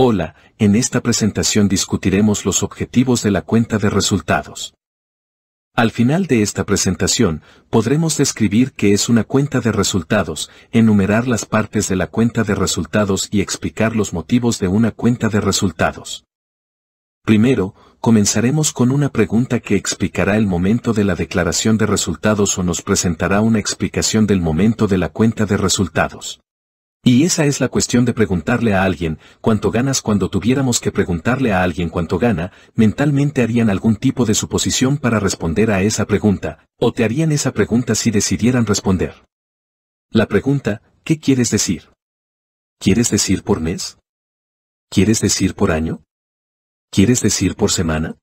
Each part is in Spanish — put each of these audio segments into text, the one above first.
Hola, en esta presentación discutiremos los objetivos de la cuenta de resultados. Al final de esta presentación, podremos describir qué es una cuenta de resultados, enumerar las partes de la cuenta de resultados y explicar los motivos de una cuenta de resultados. Primero, comenzaremos con una pregunta que explicará el momento de la declaración de resultados o nos presentará una explicación del momento de la cuenta de resultados. Y esa es la cuestión de preguntarle a alguien cuánto ganas cuando tuviéramos que preguntarle a alguien cuánto gana, mentalmente harían algún tipo de suposición para responder a esa pregunta, o te harían esa pregunta si decidieran responder. La pregunta, ¿qué quieres decir? ¿Quieres decir por mes? ¿Quieres decir por año? ¿Quieres decir por semana?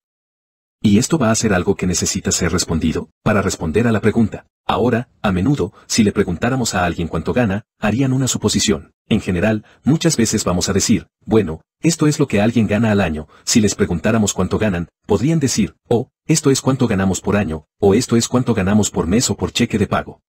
Y esto va a ser algo que necesita ser respondido, para responder a la pregunta. Ahora, a menudo, si le preguntáramos a alguien cuánto gana, harían una suposición. En general, muchas veces vamos a decir, bueno, esto es lo que alguien gana al año, si les preguntáramos cuánto ganan, podrían decir, oh, esto es cuánto ganamos por año, o esto es cuánto ganamos por mes o por cheque de pago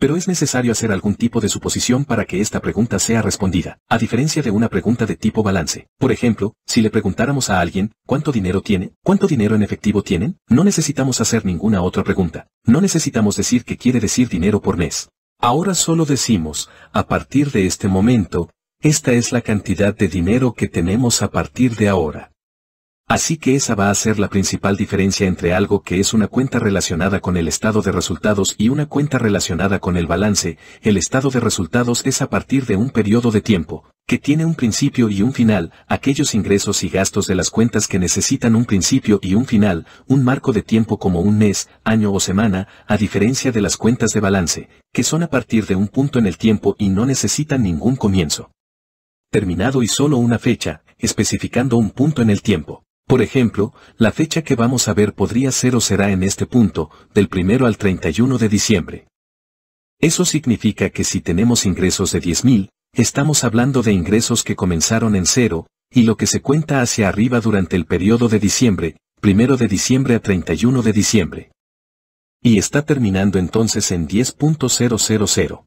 pero es necesario hacer algún tipo de suposición para que esta pregunta sea respondida, a diferencia de una pregunta de tipo balance. Por ejemplo, si le preguntáramos a alguien, ¿cuánto dinero tiene? ¿Cuánto dinero en efectivo tienen? No necesitamos hacer ninguna otra pregunta. No necesitamos decir que quiere decir dinero por mes. Ahora solo decimos, a partir de este momento, esta es la cantidad de dinero que tenemos a partir de ahora. Así que esa va a ser la principal diferencia entre algo que es una cuenta relacionada con el estado de resultados y una cuenta relacionada con el balance, el estado de resultados es a partir de un periodo de tiempo, que tiene un principio y un final, aquellos ingresos y gastos de las cuentas que necesitan un principio y un final, un marco de tiempo como un mes, año o semana, a diferencia de las cuentas de balance, que son a partir de un punto en el tiempo y no necesitan ningún comienzo. Terminado y solo una fecha, especificando un punto en el tiempo. Por ejemplo, la fecha que vamos a ver podría ser o será en este punto, del 1 al 31 de diciembre. Eso significa que si tenemos ingresos de 10.000, estamos hablando de ingresos que comenzaron en cero, y lo que se cuenta hacia arriba durante el periodo de diciembre, 1 de diciembre a 31 de diciembre. Y está terminando entonces en 10.000.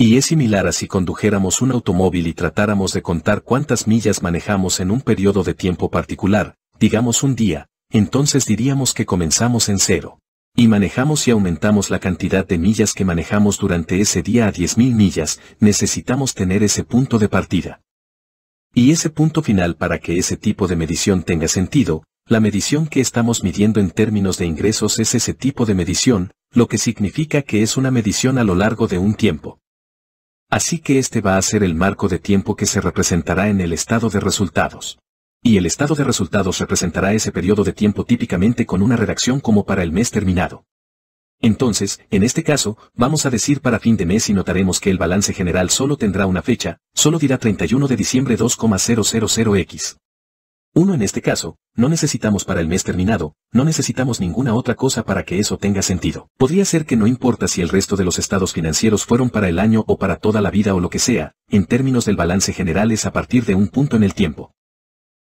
Y es similar a si condujéramos un automóvil y tratáramos de contar cuántas millas manejamos en un periodo de tiempo particular, digamos un día, entonces diríamos que comenzamos en cero. Y manejamos y aumentamos la cantidad de millas que manejamos durante ese día a 10.000 millas, necesitamos tener ese punto de partida. Y ese punto final para que ese tipo de medición tenga sentido, la medición que estamos midiendo en términos de ingresos es ese tipo de medición, lo que significa que es una medición a lo largo de un tiempo. Así que este va a ser el marco de tiempo que se representará en el estado de resultados. Y el estado de resultados representará ese periodo de tiempo típicamente con una redacción como para el mes terminado. Entonces, en este caso, vamos a decir para fin de mes y notaremos que el balance general solo tendrá una fecha, solo dirá 31 de diciembre 2,000x. Uno en este caso, no necesitamos para el mes terminado, no necesitamos ninguna otra cosa para que eso tenga sentido. Podría ser que no importa si el resto de los estados financieros fueron para el año o para toda la vida o lo que sea, en términos del balance general es a partir de un punto en el tiempo.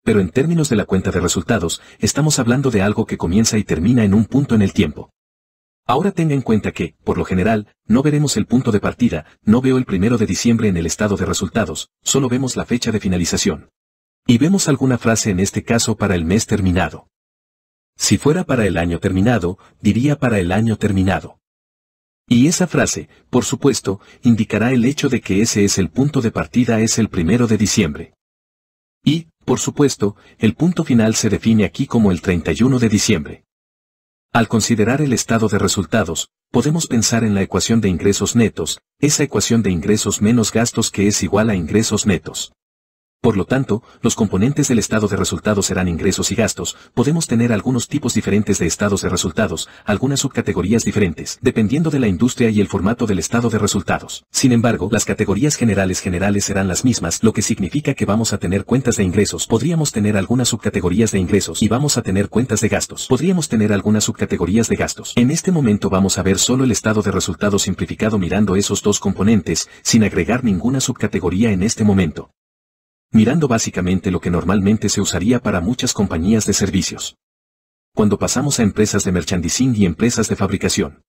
Pero en términos de la cuenta de resultados, estamos hablando de algo que comienza y termina en un punto en el tiempo. Ahora tenga en cuenta que, por lo general, no veremos el punto de partida, no veo el primero de diciembre en el estado de resultados, solo vemos la fecha de finalización. Y vemos alguna frase en este caso para el mes terminado. Si fuera para el año terminado, diría para el año terminado. Y esa frase, por supuesto, indicará el hecho de que ese es el punto de partida es el primero de diciembre. Y, por supuesto, el punto final se define aquí como el 31 de diciembre. Al considerar el estado de resultados, podemos pensar en la ecuación de ingresos netos, esa ecuación de ingresos menos gastos que es igual a ingresos netos. Por lo tanto, los componentes del estado de resultados serán ingresos y gastos, podemos tener algunos tipos diferentes de estados de resultados, algunas subcategorías diferentes, dependiendo de la industria y el formato del estado de resultados. Sin embargo, las categorías generales generales serán las mismas, lo que significa que vamos a tener cuentas de ingresos, podríamos tener algunas subcategorías de ingresos y vamos a tener cuentas de gastos, podríamos tener algunas subcategorías de gastos. En este momento vamos a ver solo el estado de resultados simplificado mirando esos dos componentes, sin agregar ninguna subcategoría en este momento mirando básicamente lo que normalmente se usaría para muchas compañías de servicios. Cuando pasamos a empresas de merchandising y empresas de fabricación.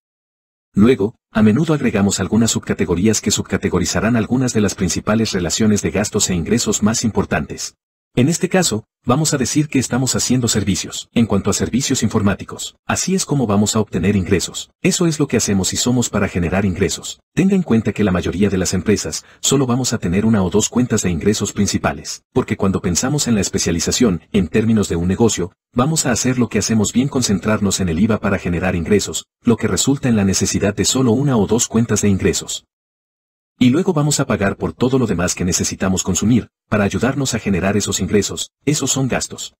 Luego, a menudo agregamos algunas subcategorías que subcategorizarán algunas de las principales relaciones de gastos e ingresos más importantes. En este caso, vamos a decir que estamos haciendo servicios, en cuanto a servicios informáticos. Así es como vamos a obtener ingresos. Eso es lo que hacemos y somos para generar ingresos. Tenga en cuenta que la mayoría de las empresas, solo vamos a tener una o dos cuentas de ingresos principales, porque cuando pensamos en la especialización, en términos de un negocio, vamos a hacer lo que hacemos bien concentrarnos en el IVA para generar ingresos, lo que resulta en la necesidad de solo una o dos cuentas de ingresos. Y luego vamos a pagar por todo lo demás que necesitamos consumir, para ayudarnos a generar esos ingresos, esos son gastos.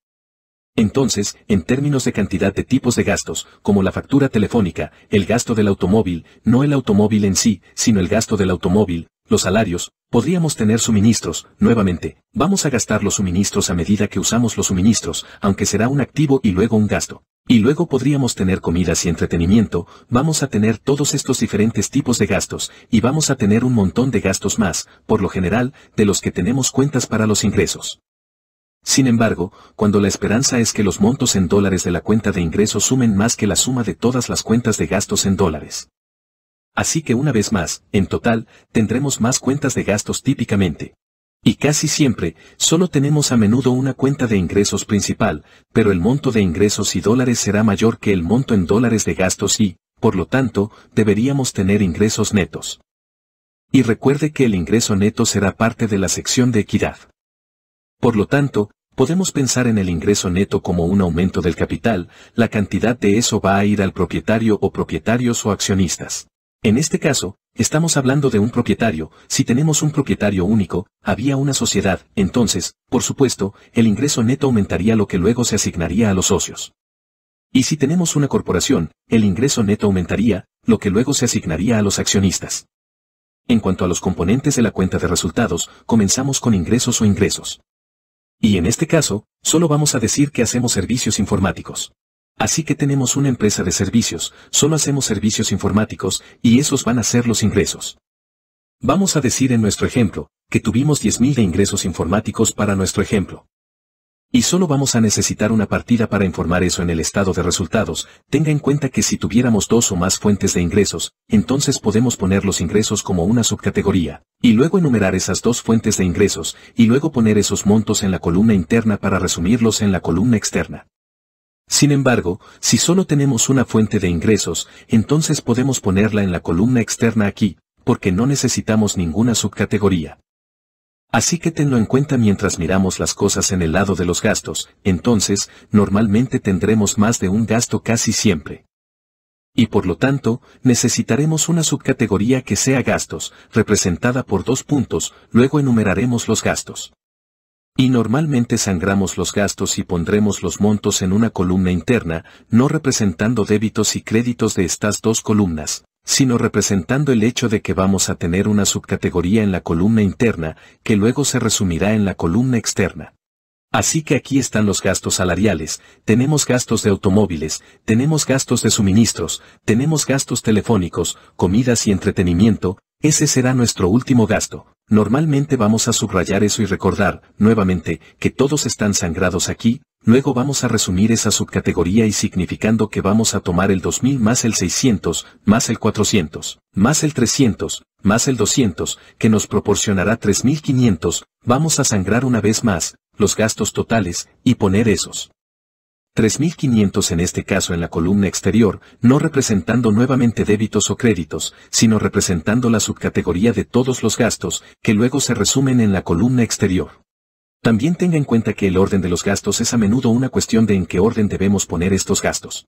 Entonces, en términos de cantidad de tipos de gastos, como la factura telefónica, el gasto del automóvil, no el automóvil en sí, sino el gasto del automóvil, los salarios, podríamos tener suministros, nuevamente, vamos a gastar los suministros a medida que usamos los suministros, aunque será un activo y luego un gasto. Y luego podríamos tener comidas y entretenimiento, vamos a tener todos estos diferentes tipos de gastos, y vamos a tener un montón de gastos más, por lo general, de los que tenemos cuentas para los ingresos. Sin embargo, cuando la esperanza es que los montos en dólares de la cuenta de ingresos sumen más que la suma de todas las cuentas de gastos en dólares. Así que una vez más, en total, tendremos más cuentas de gastos típicamente. Y casi siempre, solo tenemos a menudo una cuenta de ingresos principal, pero el monto de ingresos y dólares será mayor que el monto en dólares de gastos y, por lo tanto, deberíamos tener ingresos netos. Y recuerde que el ingreso neto será parte de la sección de equidad. Por lo tanto, podemos pensar en el ingreso neto como un aumento del capital, la cantidad de eso va a ir al propietario o propietarios o accionistas. En este caso, estamos hablando de un propietario, si tenemos un propietario único, había una sociedad, entonces, por supuesto, el ingreso neto aumentaría lo que luego se asignaría a los socios. Y si tenemos una corporación, el ingreso neto aumentaría, lo que luego se asignaría a los accionistas. En cuanto a los componentes de la cuenta de resultados, comenzamos con ingresos o ingresos. Y en este caso, solo vamos a decir que hacemos servicios informáticos. Así que tenemos una empresa de servicios, solo hacemos servicios informáticos, y esos van a ser los ingresos. Vamos a decir en nuestro ejemplo, que tuvimos 10.000 de ingresos informáticos para nuestro ejemplo. Y solo vamos a necesitar una partida para informar eso en el estado de resultados, tenga en cuenta que si tuviéramos dos o más fuentes de ingresos, entonces podemos poner los ingresos como una subcategoría, y luego enumerar esas dos fuentes de ingresos, y luego poner esos montos en la columna interna para resumirlos en la columna externa. Sin embargo, si solo tenemos una fuente de ingresos, entonces podemos ponerla en la columna externa aquí, porque no necesitamos ninguna subcategoría. Así que tenlo en cuenta mientras miramos las cosas en el lado de los gastos, entonces, normalmente tendremos más de un gasto casi siempre. Y por lo tanto, necesitaremos una subcategoría que sea gastos, representada por dos puntos, luego enumeraremos los gastos. Y normalmente sangramos los gastos y pondremos los montos en una columna interna, no representando débitos y créditos de estas dos columnas, sino representando el hecho de que vamos a tener una subcategoría en la columna interna, que luego se resumirá en la columna externa. Así que aquí están los gastos salariales, tenemos gastos de automóviles, tenemos gastos de suministros, tenemos gastos telefónicos, comidas y entretenimiento, ese será nuestro último gasto, Normalmente vamos a subrayar eso y recordar, nuevamente, que todos están sangrados aquí, luego vamos a resumir esa subcategoría y significando que vamos a tomar el 2000 más el 600, más el 400, más el 300, más el 200, que nos proporcionará 3500, vamos a sangrar una vez más, los gastos totales, y poner esos. 3.500 en este caso en la columna exterior, no representando nuevamente débitos o créditos, sino representando la subcategoría de todos los gastos, que luego se resumen en la columna exterior. También tenga en cuenta que el orden de los gastos es a menudo una cuestión de en qué orden debemos poner estos gastos.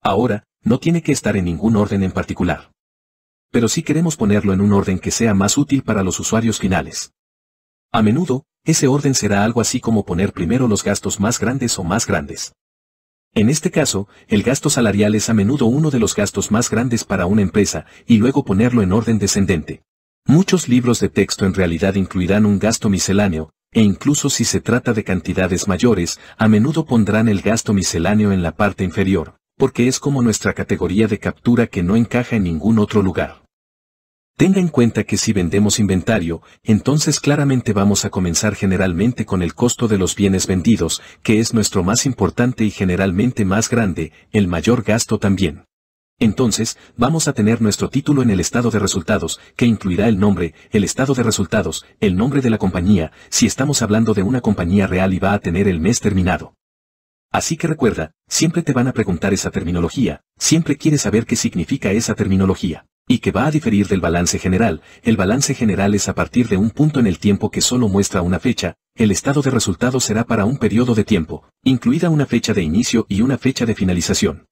Ahora, no tiene que estar en ningún orden en particular. Pero sí queremos ponerlo en un orden que sea más útil para los usuarios finales. A menudo, ese orden será algo así como poner primero los gastos más grandes o más grandes. En este caso, el gasto salarial es a menudo uno de los gastos más grandes para una empresa, y luego ponerlo en orden descendente. Muchos libros de texto en realidad incluirán un gasto misceláneo, e incluso si se trata de cantidades mayores, a menudo pondrán el gasto misceláneo en la parte inferior, porque es como nuestra categoría de captura que no encaja en ningún otro lugar. Tenga en cuenta que si vendemos inventario, entonces claramente vamos a comenzar generalmente con el costo de los bienes vendidos, que es nuestro más importante y generalmente más grande, el mayor gasto también. Entonces, vamos a tener nuestro título en el estado de resultados, que incluirá el nombre, el estado de resultados, el nombre de la compañía, si estamos hablando de una compañía real y va a tener el mes terminado. Así que recuerda, siempre te van a preguntar esa terminología, siempre quieres saber qué significa esa terminología y que va a diferir del balance general. El balance general es a partir de un punto en el tiempo que solo muestra una fecha, el estado de resultado será para un periodo de tiempo, incluida una fecha de inicio y una fecha de finalización.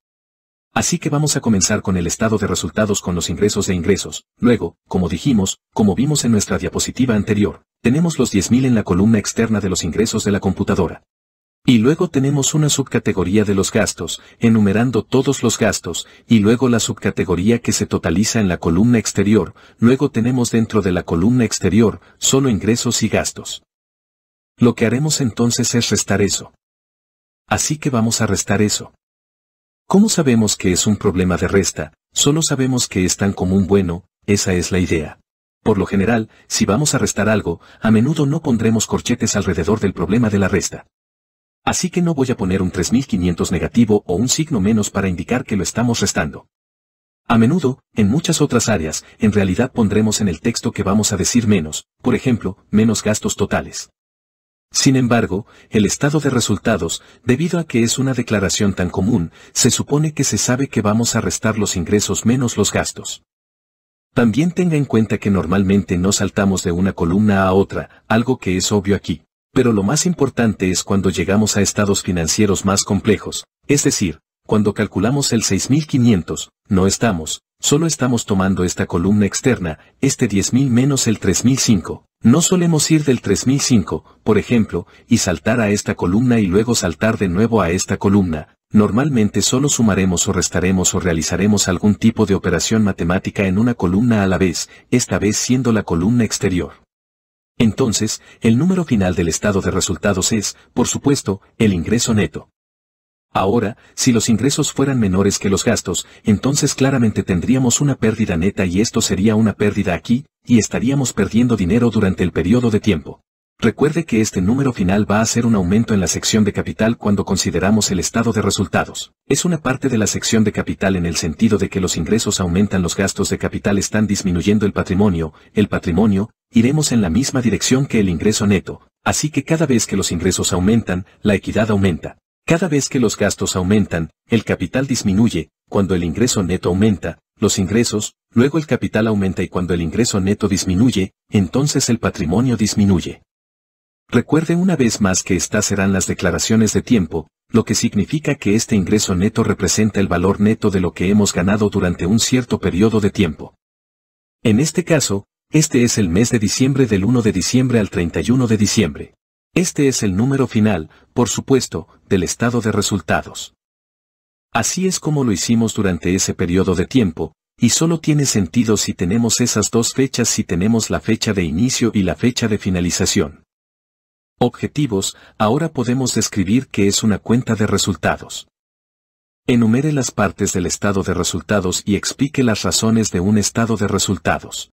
Así que vamos a comenzar con el estado de resultados con los ingresos de ingresos. Luego, como dijimos, como vimos en nuestra diapositiva anterior, tenemos los 10.000 en la columna externa de los ingresos de la computadora. Y luego tenemos una subcategoría de los gastos, enumerando todos los gastos, y luego la subcategoría que se totaliza en la columna exterior, luego tenemos dentro de la columna exterior, solo ingresos y gastos. Lo que haremos entonces es restar eso. Así que vamos a restar eso. ¿Cómo sabemos que es un problema de resta? Solo sabemos que es tan común bueno, esa es la idea. Por lo general, si vamos a restar algo, a menudo no pondremos corchetes alrededor del problema de la resta. Así que no voy a poner un 3500 negativo o un signo menos para indicar que lo estamos restando. A menudo, en muchas otras áreas, en realidad pondremos en el texto que vamos a decir menos, por ejemplo, menos gastos totales. Sin embargo, el estado de resultados, debido a que es una declaración tan común, se supone que se sabe que vamos a restar los ingresos menos los gastos. También tenga en cuenta que normalmente no saltamos de una columna a otra, algo que es obvio aquí. Pero lo más importante es cuando llegamos a estados financieros más complejos, es decir, cuando calculamos el 6500, no estamos, solo estamos tomando esta columna externa, este 10.000 menos el 3005. No solemos ir del 3005, por ejemplo, y saltar a esta columna y luego saltar de nuevo a esta columna. Normalmente solo sumaremos o restaremos o realizaremos algún tipo de operación matemática en una columna a la vez, esta vez siendo la columna exterior. Entonces, el número final del estado de resultados es, por supuesto, el ingreso neto. Ahora, si los ingresos fueran menores que los gastos, entonces claramente tendríamos una pérdida neta y esto sería una pérdida aquí, y estaríamos perdiendo dinero durante el periodo de tiempo. Recuerde que este número final va a ser un aumento en la sección de capital cuando consideramos el estado de resultados. Es una parte de la sección de capital en el sentido de que los ingresos aumentan, los gastos de capital están disminuyendo el patrimonio, el patrimonio, iremos en la misma dirección que el ingreso neto, así que cada vez que los ingresos aumentan, la equidad aumenta. Cada vez que los gastos aumentan, el capital disminuye, cuando el ingreso neto aumenta, los ingresos, luego el capital aumenta y cuando el ingreso neto disminuye, entonces el patrimonio disminuye. Recuerde una vez más que estas serán las declaraciones de tiempo, lo que significa que este ingreso neto representa el valor neto de lo que hemos ganado durante un cierto periodo de tiempo. En este caso, este es el mes de diciembre del 1 de diciembre al 31 de diciembre. Este es el número final, por supuesto, del estado de resultados. Así es como lo hicimos durante ese periodo de tiempo, y solo tiene sentido si tenemos esas dos fechas si tenemos la fecha de inicio y la fecha de finalización. Objetivos, ahora podemos describir qué es una cuenta de resultados. Enumere las partes del estado de resultados y explique las razones de un estado de resultados.